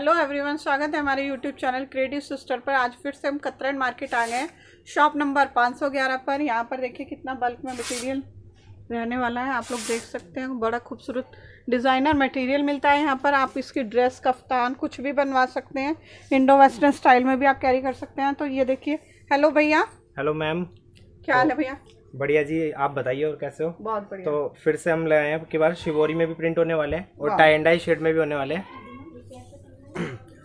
Hello everyone स्वागत है हमारे यूट्यूब चैनल क्रिएटिव सिस्टर पर आज फिर से हम कतरन मार्केट आ गए हैं शॉप नंबर 511 पर यहाँ पर देखिए कितना बल्क में मटेरियल रहने वाला है आप लोग देख सकते हैं बड़ा खूबसूरत डिज़ाइनर मटेरियल मिलता है यहाँ पर आप इसकी ड्रेस कफ्तान कुछ भी बनवा सकते हैं इंडो वेस्टर्न स्टाइल में भी आप कैरी कर सकते हैं तो ये देखिए हेलो भैया हेलो मैम क्या हाल है तो भैया बढ़िया जी आप बताइए और कैसे हो बहुत बढ़िया तो फिर से हम आए हैं कि बार शिवोरी में भी प्रिंट होने वाले हैं और टाई एंड शेड में भी होने वाले हैं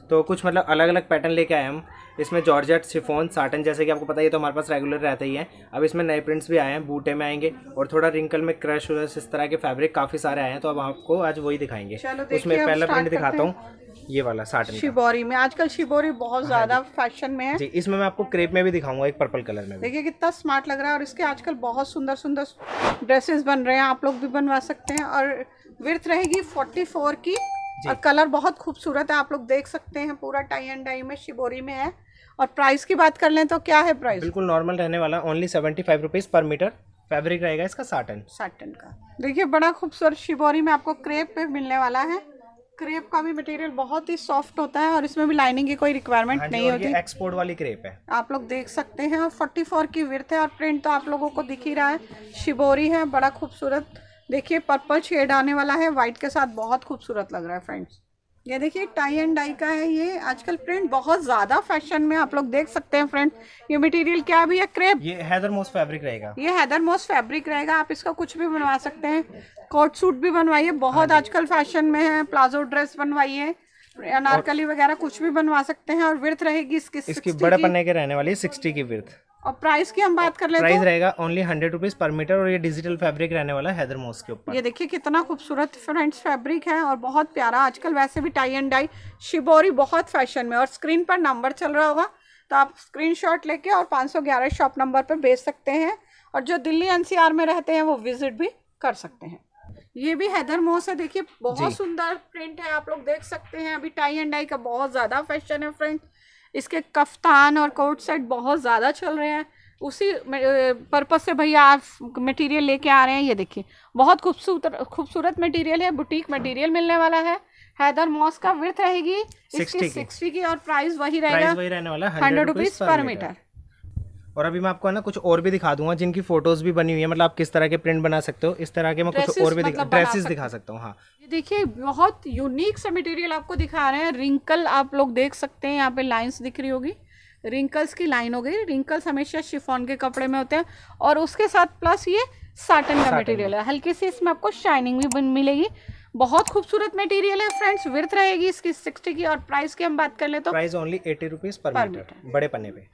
तो कुछ मतलब अलग अलग पैटर्न लेके आए हम इसमें जॉर्जेट सिफोन साटन जैसे कि आपको पता है तो हमारे पास रेगुलर रहता ही है अब इसमें नए प्रिंट्स भी आए हैं बूटे में आएंगे और थोड़ा रिंकल में क्रश व्रश इस तरह के फैब्रिक काफ़ी सारे आए हैं तो अब आपको आज वही दिखाएंगे उसमें पहला प्रिंट दिखाता हूँ ये वाला साटन शिबोरी में आजकल शिबोरी बहुत हाँ ज्यादा फैशन में है जी इसमें मैं आपको क्रेप में भी दिखाऊंगा एक पर्पल कलर में देखिए कितना स्मार्ट लग रहा है और इसके आजकल बहुत सुंदर सुंदर ड्रेसेस बन रहे हैं आप लोग भी बनवा सकते हैं और विर्थ रहेगी 44 की और कलर बहुत खूबसूरत है आप लोग देख सकते हैं पूरा टाई एंड डाई में शिबोरी में है और प्राइस की बात कर लें तो क्या है प्राइस बिल्कुल नॉर्मल रहने वाला only seventy five rupees per metre fabric रहेगा इसका साटन साटन का देखिए बड़ा खूबसूरत शिबोरी में आपको क्रेप पे मिलने वाला है क्रेप का भी मटेरियल बहुत ही सॉफ्ट होता है और इसमें भी लाइनिंग की कोई रिक्वायरमेंट हाँ नहीं होती एक्सपोर्ट वाली क्रेप है आप लोग देख सकते हैं और फोर्टी की विर्थ है और प्रिंट तो आप लोगों को दिख ही रहा है शिबोरी है बड़ा खूबसूरत देखिए पर्पल शेड आने वाला है वाइट के साथ बहुत खूबसूरत लग रहा है फ्रेंड्स ये देखिए टाई एंड डाई का है ये आजकल प्रिंट बहुत ज्यादा फैशन में आप लोग देख सकते हैं फ्रेंड ये मटेरियल क्या भी है क्रेप ये हैदर मोस्ट फैब्रिक रहेगा ये हैदर मोस्ट फैब्रिक रहेगा आप इसका कुछ भी बनवा सकते हैं कोट सूट भी बनवाइए बहुत हाँ आजकल फैशन में है प्लाजो ड्रेस बनवाइए अनारकली वगैरह कुछ भी बनवा सकते हैं और विर्थ रहेगी इसकी इसकी बड़े पन्ने के रहने वाली सिक्सटी की विर्थ और प्राइस की हम बात कर ले प्राइस तो? रहेगा only hundred rupees per metre और ये डिजिटल फैब्रिक रहने वाला है हैदर मोस के ऊपर ये देखिए कितना खूबसूरत फ्रेंड्स फैब्रिक है और बहुत प्यारा आजकल वैसे भी टाई एंड डाई शिबोरी बहुत फैशन में और स्क्रीन पर नंबर चल रहा होगा तो आप स्क्रीनशॉट लेके और 511 शॉप नंबर पर भेज सकते हैं और जो दिल्ली एनसीआर में रहते हैं वो विजिट भी कर सकते हैं ये भी हैदर मोस है देखिए बहुत सुंदर प्रिंट है आप लोग देख सकते हैं अभी टाई एंड डाई का बहुत ज़्यादा फैशन है फ्रेंड्स इसके कफ्तान और कोट सेट बहुत ज़्यादा चल रहे हैं उसी पर्पज़ से भैया आप मटेरियल लेके आ रहे हैं ये देखिए बहुत खूबसूरत खूबसूरत मटेरियल है बुटीक मटेरियल मिलने वाला है हैदर मॉस का विर्थ रहेगी इसकी सिक्सटी की और प्राइस वही रहेगा हंड्रेड रुपीज़ पर मीटर और अभी मैं आपको है ना कुछ और भी दिखा दूंगा जिनकी फोटोज भी बनी हुई है मतलब आप किस तरह के प्रिंट बना सकते हो इस तरह के मैं कुछ और भी मतलब ड्रेसेस दिखा सकता हूँ हाँ ये देखिए बहुत यूनिक सा मटेरियल आपको दिखा रहे हैं रिंकल आप लोग देख सकते हैं यहाँ पे लाइंस दिख रही होगी रिंकल्स की लाइन हो गई रिंकल्स हमेशा शिफोन के कपड़े में होते हैं और उसके साथ प्लस ये साटन का मटेरियल है हल्की सी इसमें आपको शाइनिंग भी मिलेगी बहुत खूबसूरत मटेरियल है फ्रेंड्स विर्थ रहेगी इसकी सिक्सटी की और प्राइस की हम बात कर ले तो price only eighty rupees per metre बड़े पन्ने पे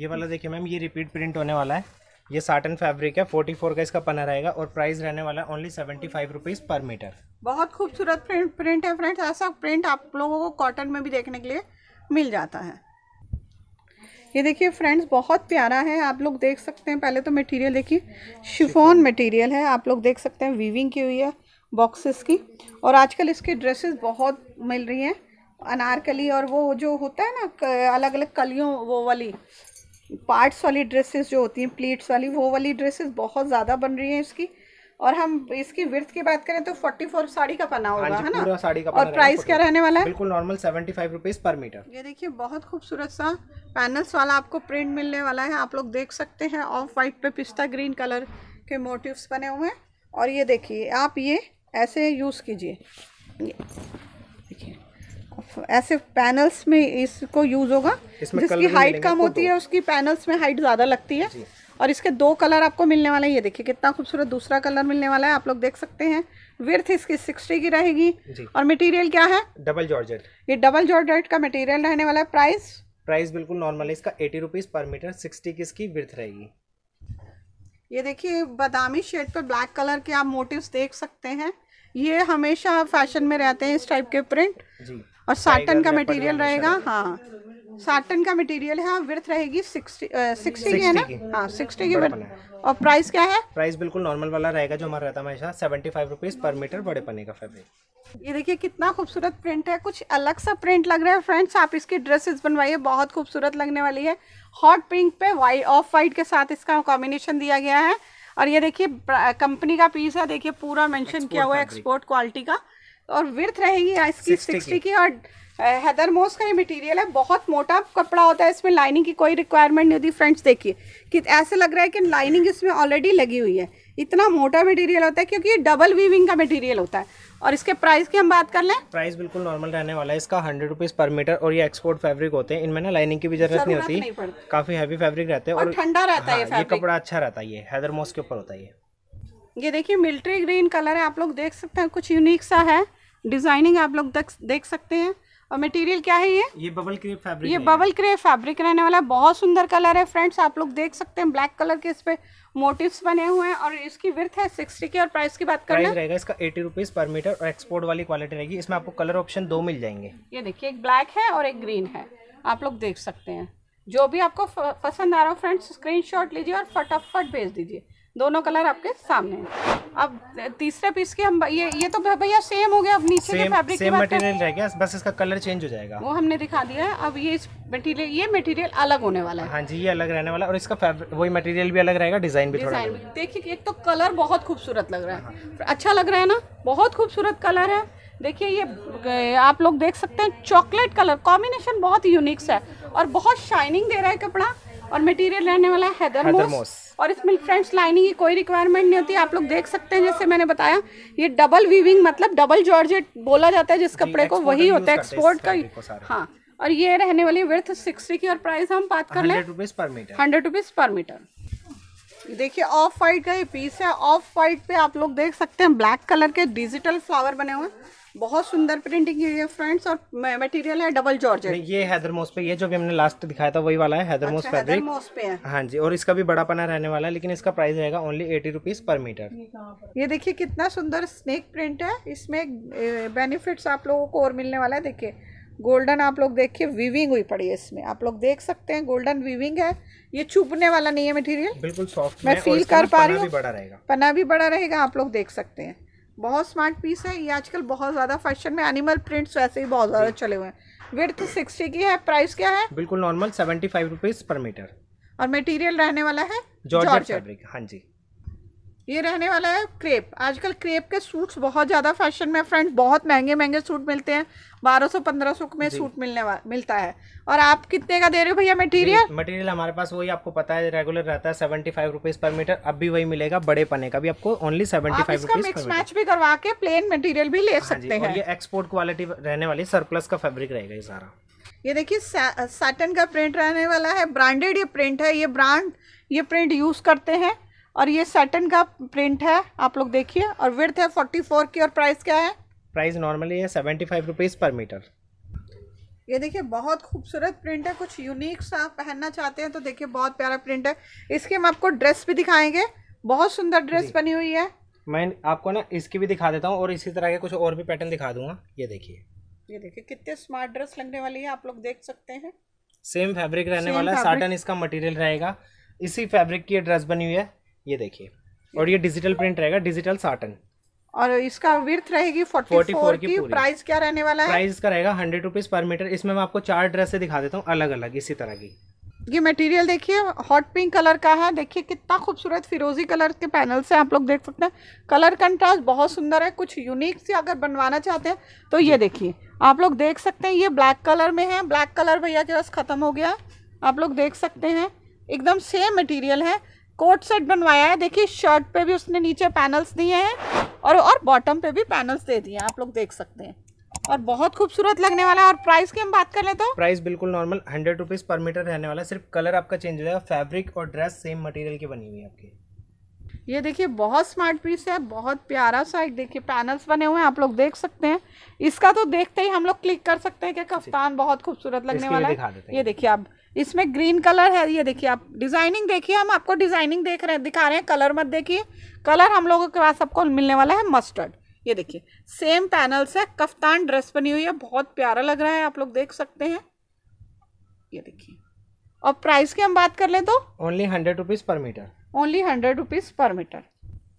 ये वाला देखिए मैम ये रिपीट प्रिंट होने वाला है ये साटन फैब्रिक है फोर्टी फोर का इसका पना रहेगा और प्राइस रहने वाला है only seventy five rupees per metre बहुत खूबसूरत प्रिंट प्रिंट है फ्रेंड्स ऐसा प्रिंट आप लोगों को कॉटन में भी देखने के लिए मिल जाता है ये देखिए फ्रेंड्स बहुत प्यारा है आप लोग देख सकते हैं पहले तो मटेरियल देखिए शिफोन मटेरियल है आप लोग देख सकते हैं वीविंग की हुई है बॉक्सेस की और आजकल इसके ड्रेसेस बहुत मिल रही हैं अनारकली और वो जो होता है ना अलग अलग कलियों वो वाली पार्ट्स वाली ड्रेसेस जो होती हैं प्लीट्स वाली वो वाली ड्रेसेस बहुत ज़्यादा बन रही हैं इसकी और हम इसकी विर्थ की बात करें तो 44 साड़ी का पना हाँ होगा है ना साड़ी का और प्राइस क्या रहने वाला है बिल्कुल normal five rupees per metre ये देखिए बहुत खूबसूरत सा पैनल्स वाला आपको प्रिंट मिलने वाला है आप लोग देख सकते हैं ऑफ वाइट पे पिस्ता ग्रीन कलर के मोटिव्स बने हुए हैं और ये देखिए आप ये ऐसे यूज़ कीजिए ऐसे पैनल्स में इसको यूज होगा जिसकी हाइट कम होती है उसकी पैनल्स में हाइट ज्यादा लगती है और इसके दो कलर आपको मिलने वाले हैं ये देखिए कितना खूबसूरत दूसरा कलर मिलने वाला है आप लोग देख सकते हैं विर्थ इसकी सिक्सटी की रहेगी और मटेरियल क्या है डबल जॉर्जेट ये डबल जॉर्जेट का मटेरियल रहने वाला है प्राइस प्राइस बिल्कुल नॉर्मल है इसका eighty rupees per metre sixty की इसकी विर्थ रहेगी ये देखिए बादामी शेड पर ब्लैक कलर के आप मोटिव देख सकते हैं ये हमेशा फैशन में रहते हैं इस टाइप के प्रिंट जी और साटन का मटेरियल रहेगा हाँ साटन का मटेरियल है विर्थ हाँ, रहेगी सिक्सटी सिक्सटी की है ना हाँ सिक्सटी की विर्थ और प्राइस क्या है प्राइस बिल्कुल नॉर्मल वाला रहेगा जो हमारा रहता है हमेशा seventy five rupees per metre बड़े पने का फैब्रिक ये देखिए कितना खूबसूरत प्रिंट है कुछ अलग सा प्रिंट लग रहा है फ्रेंड्स आप इसकी ड्रेसेस बनवाइए बहुत खूबसूरत लगने वाली है हॉट पिंक पे वाइट ऑफ वाइट के साथ इसका कॉम्बिनेशन दिया गया है और ये देखिए कंपनी का पीस है देखिए पूरा मेंशन किया हुआ है एक्सपोर्ट क्वालिटी का और विर्थ रहेगी इसकी सिक्सटी की और हैदर मोस का ये मटेरियल है बहुत मोटा कपड़ा होता है इसमें लाइनिंग की कोई रिक्वायरमेंट नहीं होती फ्रेंड्स देखिए कि ऐसे लग रहा है कि लाइनिंग इसमें ऑलरेडी लगी हुई है इतना मोटा मटेरियल होता है क्योंकि ये डबल वीविंग का मटेरियल होता है और इसके प्राइस की हम बात कर लें प्राइस बिल्कुल नॉर्मल रहने वाला है इसका हंड्रेड रुपीज़ पर मीटर और ये एक्सपोर्ट फैब्रिक होते हैं इनमें ना लाइनिंग की भी जरूरत नहीं होती नहीं काफी हैवी फैब्रिक रहते हैं और ठंडा रहता है ये हाँ, कपड़ा अच्छा रहता है ये हैदर मोस के ऊपर होता है ये देखिए मिल्ट्री ग्रीन कलर है आप लोग देख सकते हैं कुछ यूनिक सा है डिजाइनिंग आप लोग देख सकते हैं और मटेरियल क्या है ये ये बबल क्रेप फैब्रिक ये बबल क्रेप फैब्रिक रहने वाला है बहुत सुंदर कलर है फ्रेंड्स आप लोग देख सकते हैं ब्लैक कलर के इस पे मोटिव्स बने हुए हैं और इसकी विर्थ है सिक्सटी की और प्राइस की बात करें रहेगा इसका एटी रुपीज पर मीटर और एक्सपोर्ट वाली क्वालिटी रहेगी इसमें आपको कलर ऑप्शन दो मिल जाएंगे ये देखिए एक ब्लैक है और एक ग्रीन है आप लोग देख सकते हैं जो भी आपको पसंद आ रहा हो फ्रेंड्स स्क्रीन लीजिए और फटाफट भेज दीजिए दोनों कलर आपके सामने अब तीसरे पीस के हम ये ये तो भैया सेम हो गया अब नीचे सेम, के फैब्रिक सेम मटेरियल रहेगा बस इसका कलर चेंज हो जाएगा वो हमने दिखा दिया है अब ये मटेरियल ये मटेरियल अलग होने वाला है हाँ जी ये अलग रहने वाला और इसका वही मटेरियल भी अलग रहेगा डिजाइन भी डिजाइन देखिए एक तो कलर बहुत खूबसूरत लग रहा है अच्छा लग रहा है ना बहुत खूबसूरत कलर है देखिए ये आप लोग देख सकते हैं चॉकलेट कलर कॉम्बिनेशन बहुत यूनिक्स है और बहुत शाइनिंग दे रहा है कपड़ा और मटेरियल रहने वाला है हैदरमोस और इसमें फ्रेंड्स लाइनिंग की कोई रिक्वायरमेंट नहीं होती आप लोग देख सकते हैं जैसे मैंने बताया ये डबल वीविंग मतलब डबल जॉर्जेट बोला जाता है जिस कपड़े को वही होता है एक्सपोर्ट का हाँ और ये रहने वाली विर्थ सिक्सटी की और प्राइस हम बात कर लें हंड्रेड रुपीज़ पर मीटर देखिए ऑफ वाइट का ये पीस है ऑफ वाइट पे आप लोग देख सकते हैं ब्लैक कलर के डिजिटल फ्लावर बने हुए हैं बहुत सुंदर प्रिंटिंग हुई है फ्रेंड्स और मटेरियल है डबल जॉर्ज ये हैदरमोस पे ये जो भी हमने लास्ट दिखाया था वही वाला है अच्छा, हैदरमोस अच्छा, फैब्रिक हैदर पे है हाँ जी और इसका भी बड़ा पना रहने वाला है लेकिन इसका प्राइस रहेगा only eighty rupees per metre ये देखिए कितना सुंदर स्नेक प्रिंट है इसमें बेनिफिट्स आप लोगों को और मिलने वाला है देखिये गोल्डन आप लोग देखिए वीविंग हुई पड़ी है इसमें आप लोग देख सकते हैं गोल्डन वीविंग है ये छुपने वाला नहीं है मटेरियल बिल्कुल सॉफ्ट मैं फील कर पा रही हूँ पना भी बड़ा रहेगा आप लोग देख सकते हैं बहुत स्मार्ट पीस है ये आजकल बहुत ज़्यादा फैशन में एनिमल प्रिंट्स वैसे ही बहुत ज़्यादा चले हुए हैं विर्थ सिक्सटी की है प्राइस क्या है बिल्कुल normal seventy five rupees per metre और मटेरियल रहने वाला है जॉर्जेट फैब्रिक हाँ जी ये रहने वाला है क्रेप आजकल क्रेप के सूट्स बहुत ज़्यादा फैशन में फ्रेंड्स बहुत महंगे महंगे सूट मिलते हैं 1200 1500 में सूट मिलने वाला मिलता है और आप कितने का दे रहे हो भैया मटेरियल मटेरियल हमारे पास वही आपको पता है रेगुलर रहता है seventy five rupees per metre अब भी वही मिलेगा बड़े पने का भी आपको only seventy five mix match भी करवा के प्लेन मटेरियल भी ले हाँ सकते हैं ये एक्सपोर्ट क्वालिटी रहने वाली सरप्लस का फेब्रिक रहेगा ये सारा ये देखिए सैटन का प्रिंट रहने वाला है ब्रांडेड ये प्रिंट है ये ब्रांड ये प्रिंट यूज करते हैं और ये सेटन का प्रिंट है आप लोग देखिए और विर्थ है फोर्टी फोर की और प्राइस क्या है प्राइस नॉर्मली है seventy five rupees per metre ये देखिए बहुत खूबसूरत प्रिंट है कुछ यूनिक सा पहनना चाहते हैं तो देखिए बहुत प्यारा प्रिंट है इसके हम आपको ड्रेस भी दिखाएंगे बहुत सुंदर ड्रेस बनी हुई है मैं आपको ना इसकी भी दिखा देता हूँ और इसी तरह के कुछ और भी पैटर्न दिखा दूंगा ये देखिए ये देखिए कितने स्मार्ट ड्रेस लगने वाली है आप लोग देख सकते हैं सेम फैब्रिक रहने वाला है साटन इसका मटेरियल रहेगा इसी फैब्रिक की ये ड्रेस बनी हुई है ये देखिए और ये डिजिटल प्रिंट रहेगा डिजिटल साटन और इसका विर्थ रहेगी फोर्टी फोर की, की प्राइस क्या रहने वाला है प्राइस का रहेगा हंड्रेड रुपीज पर मीटर इसमें मैं आपको चार ड्रेसे दिखा देता हूँ अलग अलग इसी तरह की ये मटेरियल देखिए हॉट पिंक कलर का है देखिए कितना खूबसूरत फिरोजी कलर के पैनल से आप लोग देख सकते हैं कलर कंट्रास्ट बहुत सुंदर है कुछ यूनिक से अगर बनवाना चाहते हैं तो ये देखिए आप लोग देख सकते हैं ये ब्लैक कलर में है ब्लैक कलर भैया के पास ख़त्म हो गया आप लोग देख सकते हैं एकदम सेम मटेरियल है कोट सेट बनवाया है देखिए शर्ट पे भी उसने नीचे पैनल्स दिए हैं और और बॉटम पे भी पैनल्स दे दिए हैं आप लोग देख सकते हैं और बहुत खूबसूरत लगने वाला है और प्राइस की हम बात कर ले तो प्राइस बिल्कुल normal hundred rupees per metre रहने वाला सिर्फ कलर आपका चेंज हो जाएगा फैब्रिक और ड्रेस सेम मटेरियल की बनी हुई है आपकी ये देखिए बहुत स्मार्ट पीस है बहुत प्यारा सा एक देखिए पैनल्स बने हुए हैं आप लोग देख सकते हैं इसका तो देखते ही हम लोग क्लिक कर सकते हैं कि कप्तान बहुत खूबसूरत लगने वाला है ये देखिए आप इसमें ग्रीन कलर है ये देखिए आप डिज़ाइनिंग देखिए हम आपको डिज़ाइनिंग देख रहे दिखा रहे हैं कलर मत देखिए कलर हम लोगों के पास आपको मिलने वाला है मस्टर्ड ये देखिए सेम पैनल से कफ्तान ड्रेस बनी हुई है बहुत प्यारा लग रहा है आप लोग देख सकते हैं ये देखिए और प्राइस की हम बात कर ले तो only hundred rupees per metre only hundred rupees per metre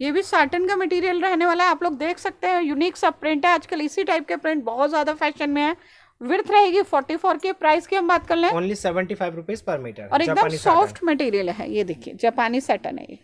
ये भी साटन का मटेरियल रहने वाला है आप लोग देख सकते हैं यूनिक सब प्रिंट है आजकल इसी टाइप के प्रिंट बहुत ज़्यादा फैशन में है विर्थ रहेगी 44 के प्राइस की हम बात कर लें only seventy five rupees per metre और एकदम सॉफ्ट मटेरियल है ये देखिए जापानी सेटन है ये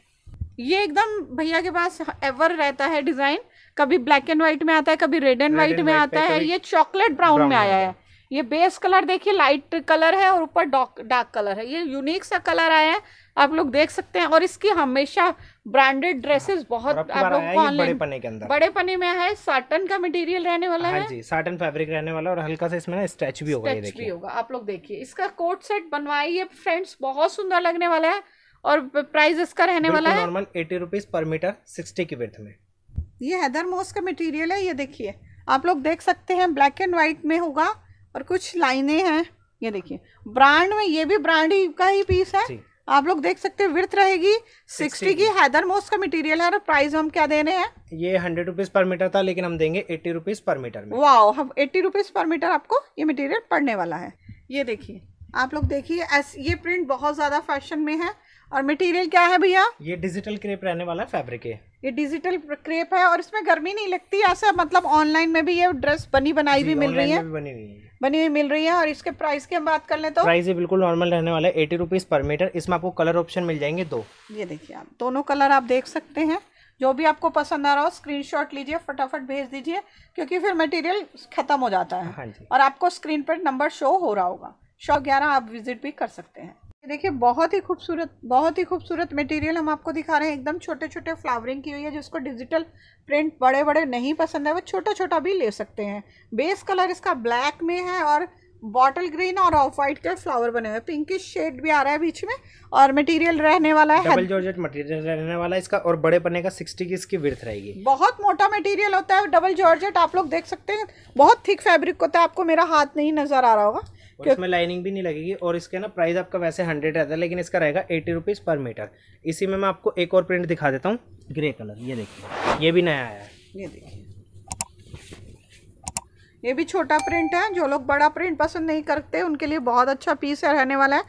ये एकदम भैया के पास एवर रहता है डिजाइन कभी ब्लैक एंड व्हाइट में आता है कभी रेड एंड व्हाइट में आता है ये चॉकलेट ब्राउन में आया है ये बेस कलर देखिए लाइट कलर है और ऊपर डॉक डार्क कलर है ये यूनिक सा कलर आया है आप लोग देख सकते हैं और इसकी हमेशा ब्रांडेड ड्रेसेस बहुत आप लोग बड़े पने के अंदर बड़े पने में है साटन का मटेरियल रहने वाला हाँ है जी साटन फैब्रिक रहने वाला और हल्का सा इसमें स्ट्रेच भी होगा स्ट्रेच भी होगा आप लोग देखिए इसका कोट सेट बनवाइए फ्रेंड्स बहुत सुंदर लगने वाला है और प्राइस इसका रहने वाला है normal eighty rupees per metre sixty की विथ में ये हैदर मोस का मटेरियल है ये देखिए आप लोग देख सकते हैं ब्लैक एंड व्हाइट में होगा और कुछ लाइनें हैं ये देखिए ब्रांड में ये भी ब्रांड ही का ही पीस है आप लोग देख सकते हैं विर्थ रहेगी सिक्सटी की हैदर मोस्ट का मटेरियल है और प्राइस हम क्या देने हैं ये हंड्रेड रुपीज पर मीटर था लेकिन हम देंगे एट्टी रुपीज पर मीटर में वाओ हम एट्टी रुपीज पर मीटर आपको ये मटेरियल पड़ने वाला है ये देखिए आप लोग देखिए ये प्रिंट बहुत ज्यादा फैशन में है और मटेरियल क्या है भैया ये डिजिटल क्रेप रहने वाला फैब्रिक है ये डिजिटल क्रेप है और इसमें गर्मी नहीं लगती ऐसा मतलब ऑनलाइन में भी ये ड्रेस बनी बनाई भी मिल रही है बनी हुई बनी हुई मिल रही है और इसके प्राइस की हम बात कर ले तो प्राइस ये बिल्कुल नॉर्मल रहने वाला है एटी रुपीज़ पर मीटर इसमें आपको कलर ऑप्शन मिल जाएंगे दो ये देखिए आप दोनों कलर आप देख सकते हैं जो भी आपको पसंद आ रहा हो स्क्रीनशॉट लीजिए फटाफट भेज दीजिए क्योंकि फिर मटेरियल ख़त्म हो जाता है हाँ और आपको स्क्रीन पर नंबर शो हो रहा होगा शो ग्यारह आप विजिट भी कर सकते हैं देखिए बहुत ही खूबसूरत बहुत ही खूबसूरत मटेरियल हम आपको दिखा रहे हैं एकदम छोटे छोटे फ्लावरिंग की हुई है जिसको डिजिटल प्रिंट बड़े बड़े नहीं पसंद है वो छोटा छोटा भी ले सकते हैं बेस कलर इसका ब्लैक में है और बॉटल ग्रीन और ऑफ वाइट के फ्लावर बने हुए पिंकिश शेड भी आ रहा है बीच में और मटेरियल रहने वाला है डबल जॉर्जेट मटेरियल रहने वाला है इसका और बड़े पने का सिक्सटी की इसकी विर्थ रहेगी बहुत मोटा मटेरियल होता है डबल जॉर्जेट आप लोग देख सकते हैं बहुत थिक फैब्रिक होता है आपको मेरा हाथ नहीं नजर आ रहा होगा और इसमें लाइनिंग भी नहीं लगेगी और इसके ना प्राइस आपका वैसे हंड्रेड रहता है लेकिन इसका रहेगा एटी रुपीज़ पर मीटर इसी में मैं आपको एक और प्रिंट दिखा देता हूँ ग्रे कलर ये देखिए ये भी नया आया है ये देखिए ये भी छोटा प्रिंट है जो लोग बड़ा प्रिंट पसंद नहीं करते उनके लिए बहुत अच्छा पीस है रहने वाला है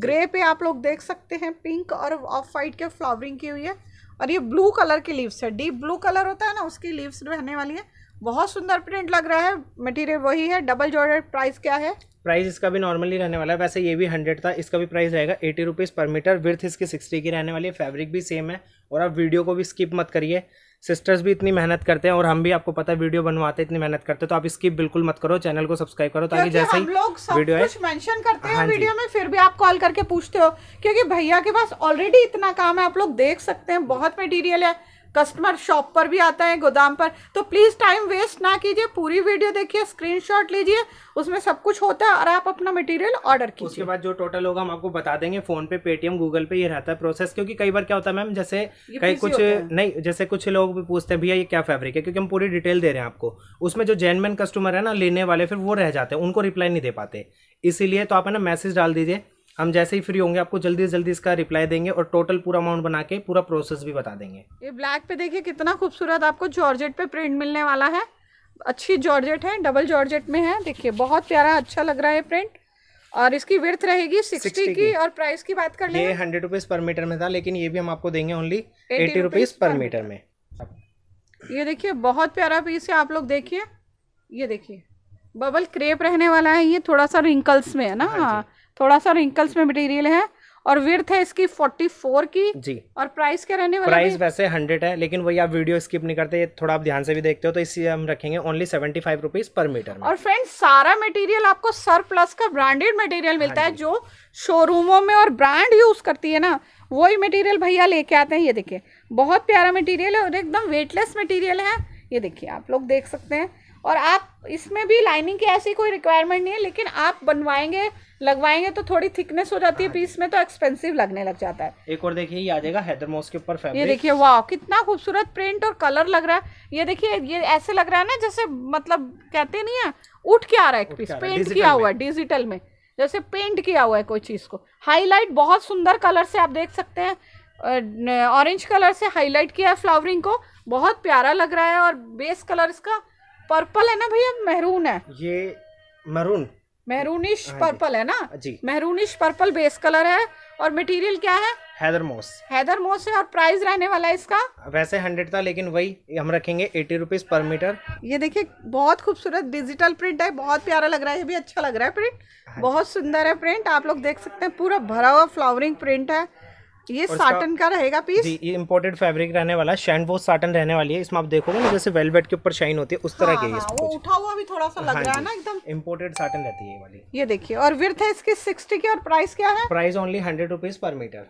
ग्रे पे आप लोग देख सकते हैं पिंक और ऑफ वाइट के फ्लावरिंग की हुई है और ये ब्लू कलर की लीव्स है डीप ब्लू कलर होता है ना उसकी लीव्स रहने वाली है बहुत सुंदर प्रिंट लग रहा है मटेरियल वही है डबल जॉर्डर प्राइस क्या है प्राइस इसका भी नॉर्मली रहने वाला है वैसे ये भी हंड्रेड था इसका भी प्राइस रहेगा eighty rupees per metre width इसकी सिक्सटी की रहने वाली है फैब्रिक भी सेम है और आप वीडियो को भी स्किप मत करिए सिस्टर्स भी इतनी मेहनत करते हैं और हम भी आपको पता है वीडियो बनवाते इतनी मेहनत करते हैं तो आप इसकी बिल्कुल मत करो चैनल को सब्सक्राइब करो ताकि जैसे ही लोग वीडियो कुछ मेंशन करते हैं हाँ वीडियो में फिर भी आप कॉल करके पूछते हो क्योंकि भैया के पास ऑलरेडी इतना काम है आप लोग देख सकते हैं बहुत मटेरियल है कस्टमर शॉप पर भी आता है गोदाम पर तो प्लीज़ टाइम वेस्ट ना कीजिए पूरी वीडियो देखिए स्क्रीनशॉट लीजिए उसमें सब कुछ होता है और आप अपना मटेरियल ऑर्डर कीजिए उसके बाद जो टोटल होगा हम आपको बता देंगे फोन पे पेटीएम गूगल पे ये रहता है प्रोसेस क्योंकि कई बार क्या होता है मैम जैसे कई कुछ नहीं जैसे कुछ लोग भी पूछते हैं भैया ये क्या फैब्रिक है क्योंकि हम पूरी डिटेल दे रहे हैं आपको उसमें जो जेनमेन कस्टमर है ना लेने वाले फिर वो रह जाते हैं उनको रिप्लाई नहीं दे पाते इसीलिए तो आप है ना मैसेज डाल दीजिए हम जैसे ही फ्री होंगे आपको जल्दी से जल्दी इसका रिप्लाई देंगे और टोटल पूरा अमाउंट बना के पूरा प्रोसेस भी बता देंगे ये ब्लैक पे देखिए कितना खूबसूरत आपको जॉर्जेट पे प्रिंट मिलने वाला है अच्छी जॉर्जेट है डबल जॉर्जेट में है देखिए बहुत प्यारा अच्छा लग रहा है प्रिंट और इसकी विर्थ रहेगी सिक्सटी की, और प्राइस की बात कर लेंगे हंड्रेड रुपीज़ पर मीटर में था लेकिन ये भी हम आपको देंगे only eighty rupees per metre में ये देखिए बहुत प्यारा पीस है आप लोग देखिए ये देखिए बबल क्रेप रहने वाला है ये थोड़ा सा रिंकल्स में है ना हाँ थोड़ा सा रिंकल्स में मटेरियल है और विर्थ है इसकी 44 की जी और प्राइस क्या रहने वाला प्राइस वैसे 100 है लेकिन वही आप वीडियो स्किप नहीं करते थोड़ा आप ध्यान से भी देखते हो तो इसी हम रखेंगे only seventy five rupees per metre और फ्रेंड्स सारा मटेरियल आपको सर प्लस का ब्रांडेड मटेरियल मिलता हाँ है जो शोरूमों में और ब्रांड यूज करती है ना वही मटेरियल भैया लेके आते हैं ये देखिये बहुत प्यारा मटीरियल है और एकदम वेटलेस मटीरियल है ये देखिए आप लोग देख सकते हैं और आप इसमें भी लाइनिंग की ऐसी कोई रिक्वायरमेंट नहीं है लेकिन आप बनवाएंगे लगवाएंगे तो थोड़ी थिकनेस हो जाती है पीस हाँ में तो एक्सपेंसिव लगने लग जाता है एक और देखिए ये आ जाएगा हैदर मोस के ऊपर ये देखिए वाह कितना खूबसूरत प्रिंट और कलर लग रहा है ये देखिए ये ऐसे लग रहा है ना जैसे मतलब कहते नहीं है उठ के आ रहा है एक पीस पेंट किया हुआ है डिजिटल में जैसे पेंट किया हुआ है कोई चीज़ को हाईलाइट बहुत सुंदर कलर से आप देख सकते हैं ऑरेंज कलर से हाईलाइट किया है फ्लावरिंग को बहुत प्यारा लग रहा है और बेस कलर इसका पर्पल है ना भैया मेहरून है ये मरून मेहरूनिश हाँ पर्पल है ना जी मेहरूनिश पर्पल बेस कलर है और मटेरियल क्या है हैदर मोस हैदर मोस है और प्राइस रहने वाला है इसका वैसे हंड्रेड था लेकिन वही हम रखेंगे एटी रुपीज पर मीटर ये देखिए बहुत खूबसूरत डिजिटल प्रिंट है बहुत प्यारा लग रहा है ये भी अच्छा लग रहा है प्रिंट हाँ बहुत सुंदर है प्रिंट आप लोग देख सकते हैं पूरा भरा हुआ फ्लावरिंग प्रिंट है ये साटन का रहेगा पीस जी ये इम्पोर्टेड फैब्रिक रहने वाला है शैंड वो साटन रहने वाली है इसमें आप देखोगे ना जैसे वेलवेट के ऊपर शाइन होती है उस तरह की हाँ, हाँ, उठा हुआ भी थोड़ा सा लग हाँ रहा है ना एकदम इम्पोर्टेड साटन रहती है ये वाली ये देखिए और विर्थ है इसकी सिक्सटी की और प्राइस क्या है price only hundred rupees per metre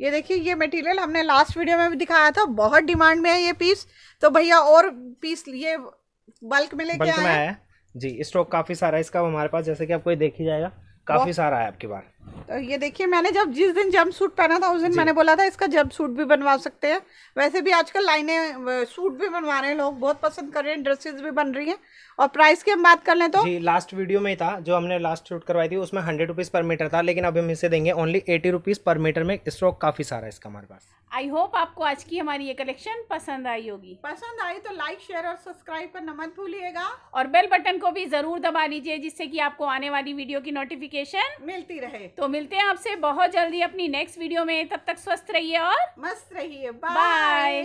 ये देखिए ये मटेरियल हमने लास्ट वीडियो में भी दिखाया था बहुत डिमांड में है ये पीस तो भैया और पीस ये बल्क में लेके आया है जी स्टॉक काफी सारा है इसका हमारे पास जैसे कि आपको देखी जाएगा काफी सारा है आपके पास तो ये देखिए मैंने जब जिस दिन जम्प सूट पहना था उस दिन मैंने बोला था इसका जम्प सूट भी बनवा सकते हैं वैसे भी आजकल लाइनें सूट भी बनवा रहे हैं लोग बहुत पसंद कर रहे हैं ड्रेसेस भी बन रही हैं और प्राइस की हम बात कर लें तो जी लास्ट वीडियो में था जो हमने लास्ट शूट करवाई थी उसमें हंड्रेड रुपीज़ पर मीटर था लेकिन अभी हम इसे देंगे only eighty rupees per metre में स्टॉक काफ़ी सारा इसका हमारे पास आई होप आपको आज की हमारी ये कलेक्शन पसंद आई होगी पसंद आई तो लाइक शेयर और सब्सक्राइब करना मत भूलिएगा और बेल बटन को भी ज़रूर दबा लीजिए जिससे कि आपको आने वाली वीडियो की नोटिफिकेशन मिलती रहे तो मिलते हैं आपसे बहुत जल्दी अपनी नेक्स्ट वीडियो में तब तक स्वस्थ रहिए और मस्त रहिए बाय